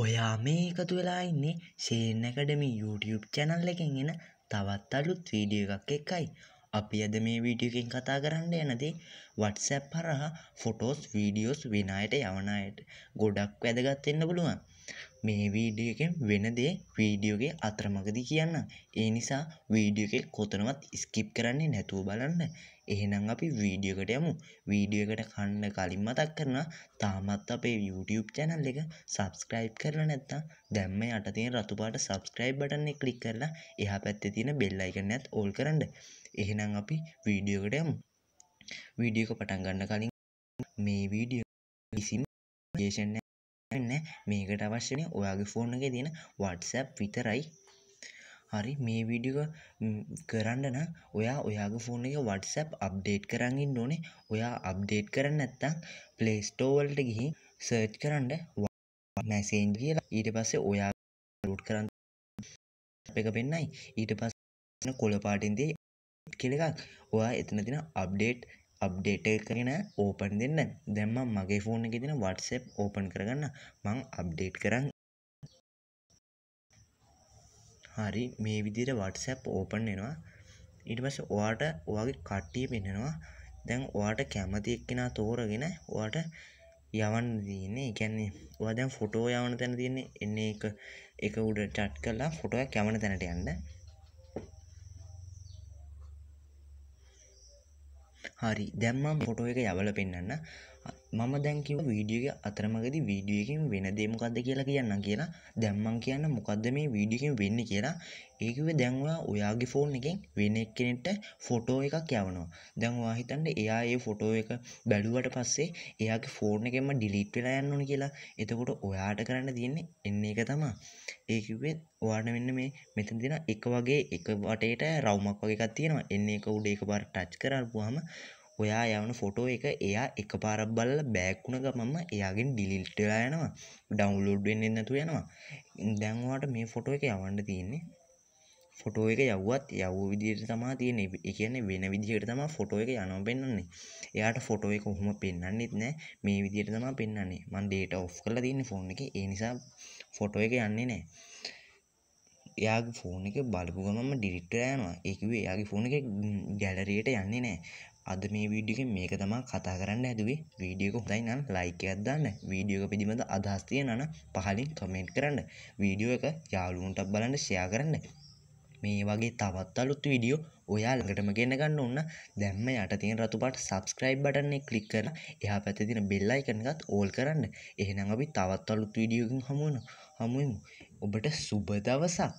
ඔයා මේ එකතු වෙලා ඉන්නේ ෂේනකඩමි YouTube චැනල් එකෙන් එන තවත් අලුත් වීඩියෝ එකක් එක්කයි. අපි අද මේ වීඩියෝ එකෙන් කතා කරන්න යනදේ වට්සැප් හරහා ෆොටෝස් වීඩියෝස් වෙන අයට යවන අයට ගොඩක් වැදගත් වෙන්න පුළුවන්. මේ වීඩියෝ එකෙන් වෙන දේ වීඩියෝ එකේ අතරමඟදී කියන්න. ඒ නිසා වීඩියෝ එකේ කොතනවත් ස්කිප් කරන්නේ නැතුව බලන්න. එහෙනම් අපි වීඩියෝ එකට යමු. වීඩියෝ එකට කන්න කලින් මතක් කරනවා තාමත් අපේ YouTube channel එක subscribe කරලා නැත්නම් දැම්ම යට තියෙන රතු පාට subscribe button එක click කරලා එහා පැත්තේ තියෙන bell icon එකත් all කරන්න. එහෙනම් අපි වීඩියෝ එකට යමු. වීඩියක පටන් ගන්න කලින් මේ වීඩිය කිසිම දේශන න්න මේකට අවශ්‍යනය ඔයාගේ ෆෝර්න එක තියෙන වටසැප් විතරයි හරි මේ විඩිය කරන්නන ඔයා ඔයාගේ ෆෝන එක වටසැප් අප්ඩේට් කරගින් ඕනේ ඔයා අප්ඩේට් කරන්න ඇත්තං පලේස්ටෝවල්ට ගිහි සර්ච් කරන්න මැසේන් කියලා ඊට පස්සේ ඔයා ලුට් කරන්න එක පෙන්නයි ඊට පස් කොළපාටින්දේ කෙලෙකක් ඔයා එතන තින අප්ඩේට් අප්ඩේට කරෙන ඕපන් දෙන්න දැම්ම මගේ ෆෝන එක තින වටසප් ඕපන් කරගන්න මං අප්ඩේට් කරන්න හරි මේ විදිර වටසැප් ඕපන් එෙනවා ඉට පස ඔයාට ඔයාගේ කට්ටිය පෙනෙනවා දැන් ඔයාට කැමති එක්කෙනා තෝරගෙන ඔයාට යවන් දන්නේ එකන්නේ ඔයා දැන් ෆොටෝ යවන තැන තියන්නේ එන්නේ එක එක උඩ ටට් කරලා ෆොටෝ කැමන තැනට යන්න හරි දැම්මම් පොටෝ එක යවල පෙන්න්න මම දැන්කිව වීඩියගේ අතරමගදි වීඩියකින් වෙන දේමකක්ද කියලා කියන්න කියලා දැම්මන් කියන්න මොකක්ද මේ වීඩියකින් වෙන්න කියලා ඒකව දැන්වා ඔයාගේ ෆෝන් එකෙන් වෙන එක්කෙනෙට ෆොටෝ එකක් යවනවා දැන්වා හිතන්ට එයා ඒ ෆොටෝ එක බැලුවට පස්සේ එයාගේ ෆෝර්න එකෙම ඩිලිට් වෙලා යන්න කියලා එතකොට ඔයාට කරන්න තියන්නේ එන්නේ එක තමා ඒකිවේ වාට මෙන්න මේ මෙතන් දෙෙන එක වගේ එක වටේට රවමක් වගේකත් තියෙනවා එන්නේ එක උඩ එක බාර ටච් කරපුහම ඔයා යවන ෆොටෝ එක එයා එක පාරක් බලලා බෑක් වුණ ගමන්ම එයාගෙන් ඩිලීට් වෙලා යනවා ඩවුන්ලෝඩ් වෙන්නේ නැතුව යනවා දැන් ඔයාට මේ ෆොටෝ එක යවන්න තියෙන්නේ ෆොටෝ එක යව්වත් යව්ව විදිහට තමා තියෙන ඒ කියන්නේ වෙන විදිහට තමා ෆොටෝ එක යනවා පෙන්වන්නේ. එයාට ෆොටෝ එක කොහොම පෙන්වන්නෙත් නැහැ. මේ විදිහට තමා පෙන්වන්නේ. මම data off කරලා තියෙන්නේ ෆෝන් එකේ. ඒ නිසා ෆොටෝ එක යන්නේ නැහැ. එයාගේ ෆෝන් එක බලපු ගමන්ම delete වෙලා යනවා. ඒ කිව්වේ එයාගේ ෆෝන් එක ගැලරියට යන්නේ නැහැ. අද මේ වීඩියක මේක තමා කතා කරන්න ඇදුවේ වීඩියක හොඳයි නම් ලයික අදන්න වීඩියෝක පිළිබඳ අදහස්තිය නන පහලින් කමෙන්ට් කරන්න වීඩියෝ එක යාලුවන්ට බලන්න ෂයා කරන්න මේ වගේ තවත් අලුත් වීඩියෝ ඔයාලඟටම ගෙන ගන්න ඔන්න දැම්ම යට තියෙන රතුපාට සබස්ක්‍රයිබ් බටන්නේ කලික් කරලා එහා පැත තින බෙල්ලා එකනගත් ඕල් කරන්න එහෙනම් අපි තවත් අලුත් වීඩියෝකින් හමුවන හමුවමු ඔබට සුබ දවසක්